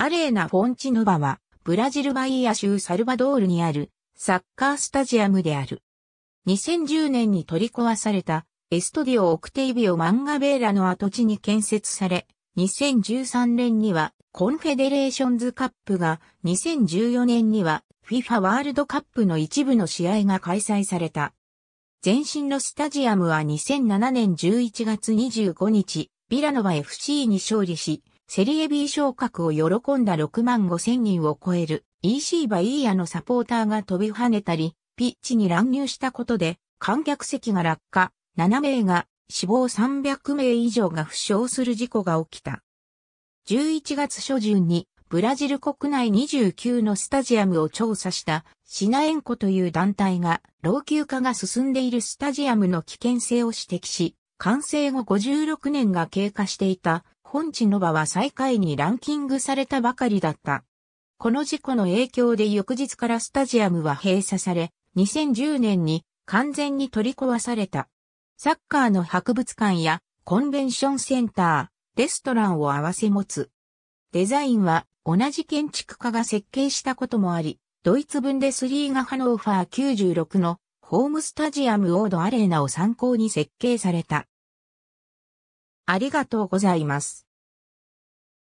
アレーナ・フォンチノバは、ブラジルバイア州サルバドールにあるサッカースタジアムである。2010年に取り壊されたエストディオ・オクテイビオ・マンガベーラの跡地に建設され、2013年にはコンフェデレーションズカップが、2014年には FIFA ワールドカップの一部の試合が開催された。前身のスタジアムは2007年11月25日、ビラノバ FC に勝利し、セリエ B 昇格を喜んだ6万5千人を超える EC バイーヤのサポーターが飛び跳ねたり、ピッチに乱入したことで観客席が落下、7名が死亡300名以上が負傷する事故が起きた。11月初旬にブラジル国内29のスタジアムを調査したシナエンコという団体が老朽化が進んでいるスタジアムの危険性を指摘し、完成後56年が経過していた本地の場は最下位にランキングされたばかりだった。この事故の影響で翌日からスタジアムは閉鎖され、2010年に完全に取り壊された。サッカーの博物館やコンベンションセンター、レストランを合わせ持つ。デザインは同じ建築家が設計したこともあり、ドイツ分でスリーガハノーファー96のホームスタジアムオードアレーナを参考に設計された。ありがとうございます。